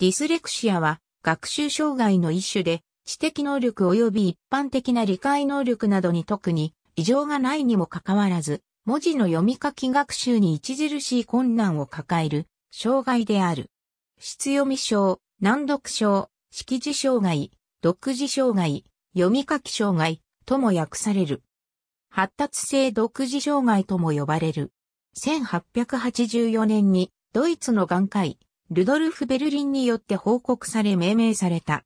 ディスレクシアは学習障害の一種で知的能力及び一般的な理解能力などに特に異常がないにもかかわらず文字の読み書き学習に著しい困難を抱える障害である。質読み症、難読症、識字障害、読字障害、読み書き障害とも訳される。発達性独自障害とも呼ばれる。1884年にドイツの眼科医、ルドルフ・ベルリンによって報告され命名された。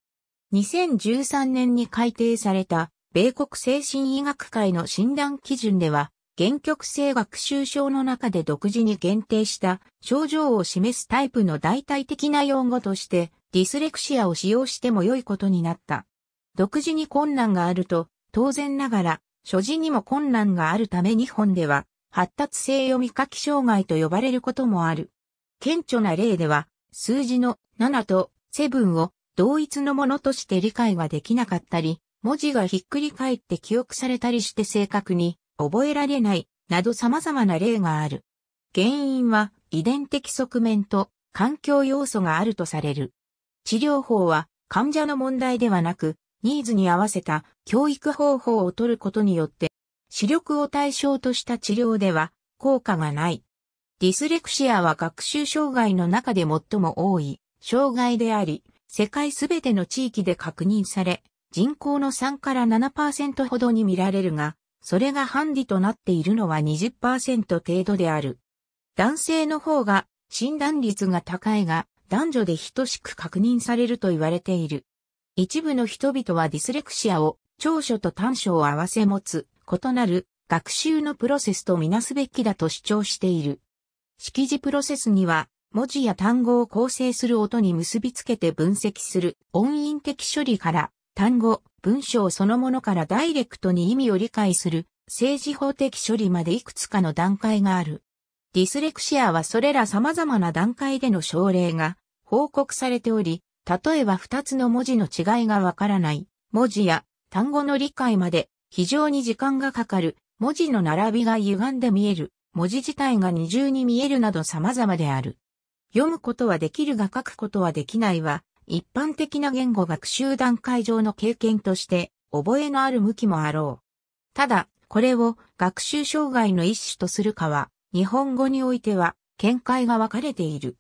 2013年に改定された米国精神医学会の診断基準では、原曲性学習症の中で独自に限定した症状を示すタイプの代替的な用語としてディスレクシアを使用しても良いことになった。独自に困難があると当然ながら所持にも困難があるため日本では発達性読み書き障害と呼ばれることもある。顕著な例では、数字の7と7を同一のものとして理解ができなかったり、文字がひっくり返って記憶されたりして正確に覚えられないなど様々な例がある。原因は遺伝的側面と環境要素があるとされる。治療法は患者の問題ではなく、ニーズに合わせた教育方法を取ることによって、視力を対象とした治療では効果がない。ディスレクシアは学習障害の中で最も多い障害であり、世界すべての地域で確認され、人口の3から7%ほどに見られるが、それがハンディとなっているのは20%程度である。男性の方が診断率が高いが、男女で等しく確認されると言われている。一部の人々はディスレクシアを長所と短所を合わせ持つ異なる学習のプロセスとみなすべきだと主張している。識字プロセスには、文字や単語を構成する音に結びつけて分析する音韻的処理から、単語、文章そのものからダイレクトに意味を理解する政治法的処理までいくつかの段階がある。ディスレクシアはそれら様々な段階での症例が報告されており、例えば2つの文字の違いがわからない、文字や単語の理解まで非常に時間がかかる、文字の並びが歪んで見える、文字自体が二重に見えるなど様々である。読むことはできるが書くことはできないは、一般的な言語学習段階上の経験として、覚えのある向きもあろう。ただ、これを学習障害の一種とするかは、日本語においては、見解が分かれている。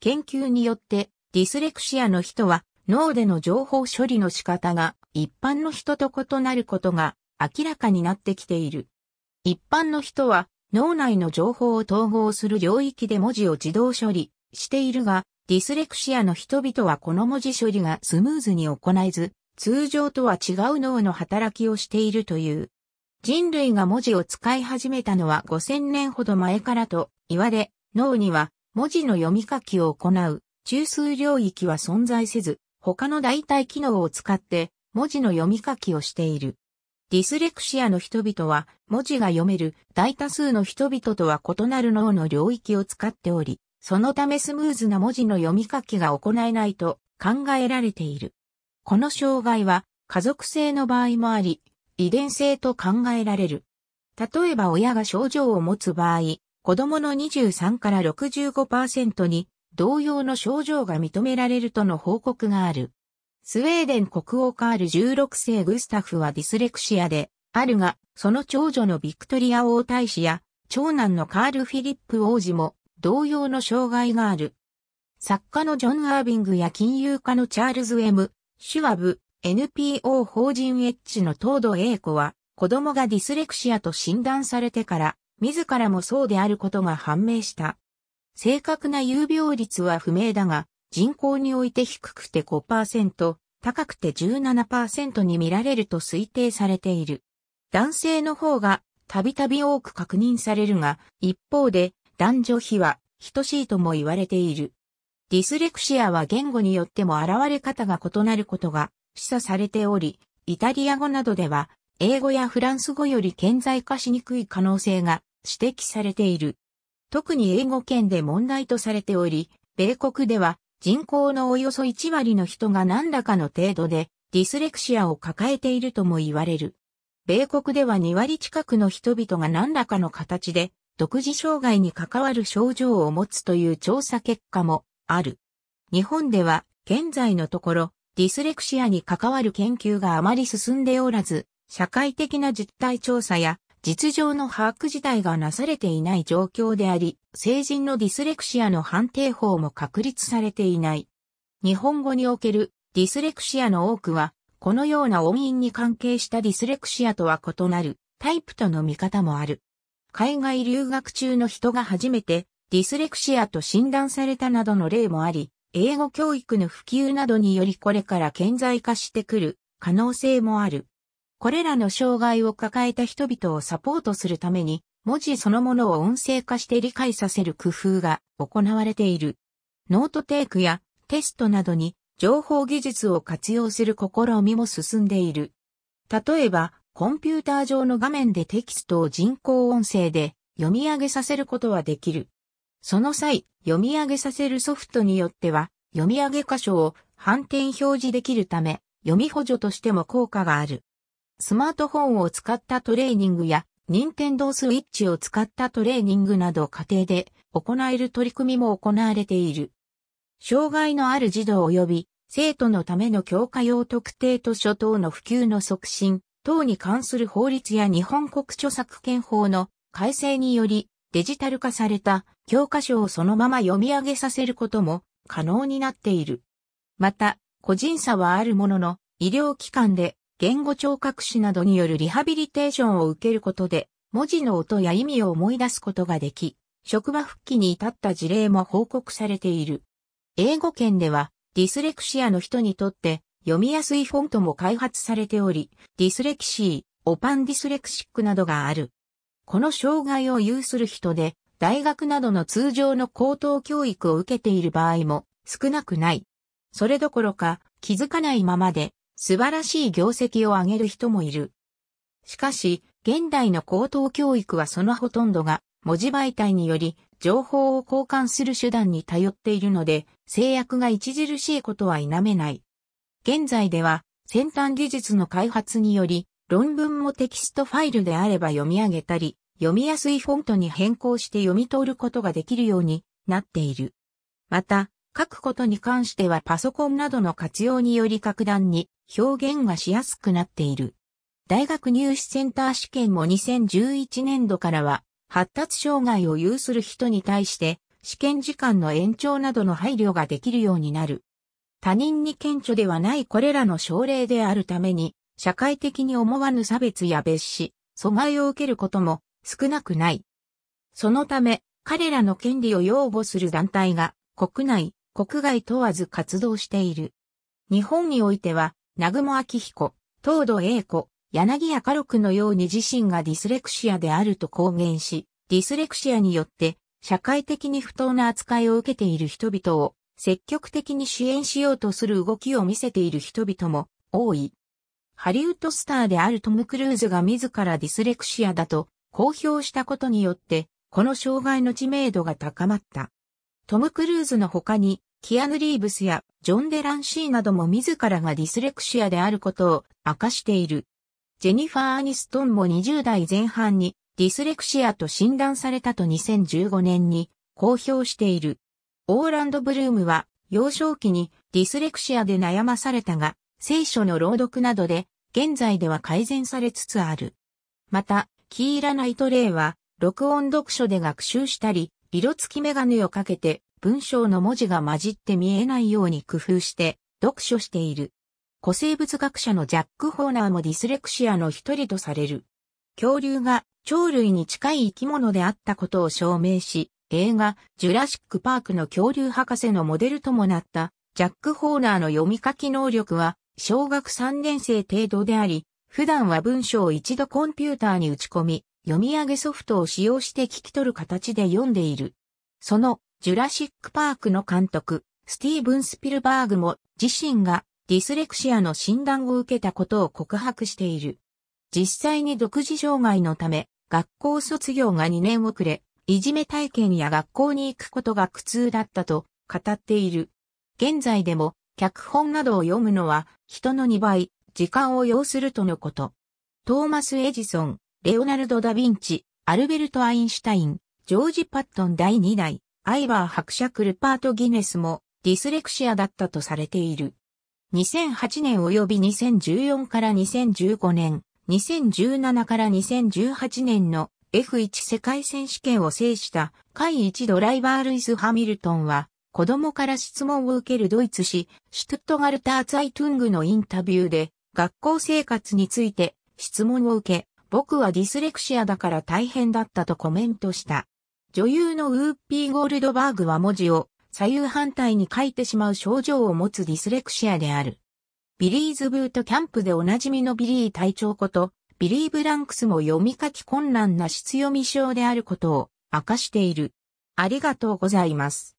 研究によって、ディスレクシアの人は、脳での情報処理の仕方が、一般の人と異なることが、明らかになってきている。一般の人は、脳内の情報を統合する領域で文字を自動処理しているが、ディスレクシアの人々はこの文字処理がスムーズに行えず、通常とは違う脳の働きをしているという。人類が文字を使い始めたのは5000年ほど前からと言われ、脳には文字の読み書きを行う中枢領域は存在せず、他の代替機能を使って文字の読み書きをしている。ディスレクシアの人々は文字が読める大多数の人々とは異なる脳の領域を使っており、そのためスムーズな文字の読み書きが行えないと考えられている。この障害は家族性の場合もあり、遺伝性と考えられる。例えば親が症状を持つ場合、子供の23から65%に同様の症状が認められるとの報告がある。スウェーデン国王カール16世グスタフはディスレクシアであるが、その長女のビクトリア王太子や、長男のカール・フィリップ王子も同様の障害がある。作家のジョン・アービングや金融家のチャールズ・エム、シュワブ、NPO 法人エッジの東土英子は、子供がディスレクシアと診断されてから、自らもそうであることが判明した。正確な有病率は不明だが、人口において低くて5%、高くて17%に見られると推定されている。男性の方がたびたび多く確認されるが、一方で男女比は等しいとも言われている。ディスレクシアは言語によっても現れ方が異なることが示唆されており、イタリア語などでは英語やフランス語より顕在化しにくい可能性が指摘されている。特に英語圏で問題とされており、米国では人口のおよそ1割の人が何らかの程度でディスレクシアを抱えているとも言われる。米国では2割近くの人々が何らかの形で独自障害に関わる症状を持つという調査結果もある。日本では現在のところディスレクシアに関わる研究があまり進んでおらず、社会的な実態調査や実情の把握自体がなされていない状況であり、成人のディスレクシアの判定法も確立されていない。日本語におけるディスレクシアの多くは、このような音韻に関係したディスレクシアとは異なるタイプとの見方もある。海外留学中の人が初めてディスレクシアと診断されたなどの例もあり、英語教育の普及などによりこれから顕在化してくる可能性もある。これらの障害を抱えた人々をサポートするために文字そのものを音声化して理解させる工夫が行われている。ノートテイクやテストなどに情報技術を活用する試みも進んでいる。例えば、コンピューター上の画面でテキストを人工音声で読み上げさせることはできる。その際、読み上げさせるソフトによっては、読み上げ箇所を反転表示できるため、読み補助としても効果がある。スマートフォンを使ったトレーニングや任天堂スイッチを使ったトレーニングなど家庭で行える取り組みも行われている。障害のある児童及び生徒のための教科用特定図書等の普及の促進等に関する法律や日本国著作権法の改正によりデジタル化された教科書をそのまま読み上げさせることも可能になっている。また、個人差はあるものの医療機関で言語聴覚士などによるリハビリテーションを受けることで、文字の音や意味を思い出すことができ、職場復帰に至った事例も報告されている。英語圏では、ディスレクシアの人にとって、読みやすいフォントも開発されており、ディスレキシー、オパンディスレクシックなどがある。この障害を有する人で、大学などの通常の高等教育を受けている場合も少なくない。それどころか気づかないままで素晴らしい業績を上げる人もいる。しかし、現代の高等教育はそのほとんどが文字媒体により情報を交換する手段に頼っているので制約が著しいことは否めない。現在では先端技術の開発により論文もテキストファイルであれば読み上げたり読みやすいフォントに変更して読み取ることができるようになっている。また書くことに関してはパソコンなどの活用により格段に表現がしやすくなっている。大学入試センター試験も2011年度からは発達障害を有する人に対して試験時間の延長などの配慮ができるようになる。他人に顕著ではないこれらの症例であるために社会的に思わぬ差別や別視、阻害を受けることも少なくない。そのため彼らの権利を擁護する団体が国内、国外問わず活動している。日本においては、南雲明彦、東土英子、柳家家禄のように自身がディスレクシアであると公言し、ディスレクシアによって社会的に不当な扱いを受けている人々を積極的に支援しようとする動きを見せている人々も多い。ハリウッドスターであるトム・クルーズが自らディスレクシアだと公表したことによって、この障害の知名度が高まった。トム・クルーズの他に、キアヌ・リーブスやジョン・デランシーなども自らがディスレクシアであることを明かしている。ジェニファー・アニストンも20代前半にディスレクシアと診断されたと2015年に公表している。オーランド・ブルームは幼少期にディスレクシアで悩まされたが、聖書の朗読などで現在では改善されつつある。また、キーラ・ナイト・レイは録音読書で学習したり、色付きメガネをかけて文章の文字が混じって見えないように工夫して読書している。古生物学者のジャック・ホーナーもディスレクシアの一人とされる。恐竜が鳥類に近い生き物であったことを証明し、映画、ジュラシック・パークの恐竜博士のモデルともなった、ジャック・ホーナーの読み書き能力は、小学3年生程度であり、普段は文章を一度コンピューターに打ち込み、読み上げソフトを使用して聞き取る形で読んでいる。そのジュラシック・パークの監督、スティーブン・スピルバーグも自身がディスレクシアの診断を受けたことを告白している。実際に独自障害のため、学校卒業が2年遅れ、いじめ体験や学校に行くことが苦痛だったと語っている。現在でも、脚本などを読むのは、人の2倍、時間を要するとのこと。トーマス・エジソン、レオナルド・ダ・ヴィンチ、アルベルト・アインシュタイン、ジョージ・パットン第2代、アイバー伯爵ルパート・ギネスもディスレクシアだったとされている。2008年及び2014から2015年、2017から2018年の F1 世界選手権を制した会一ドライバールイス・ハミルトンは子供から質問を受けるドイツ紙シュトゥットガルター・ツァイトゥングのインタビューで学校生活について質問を受け僕はディスレクシアだから大変だったとコメントした。女優のウーピー・ゴールドバーグは文字を左右反対に書いてしまう症状を持つディスレクシアである。ビリーズブートキャンプでおなじみのビリー隊長こと、ビリー・ブランクスも読み書き困難な質読み症であることを明かしている。ありがとうございます。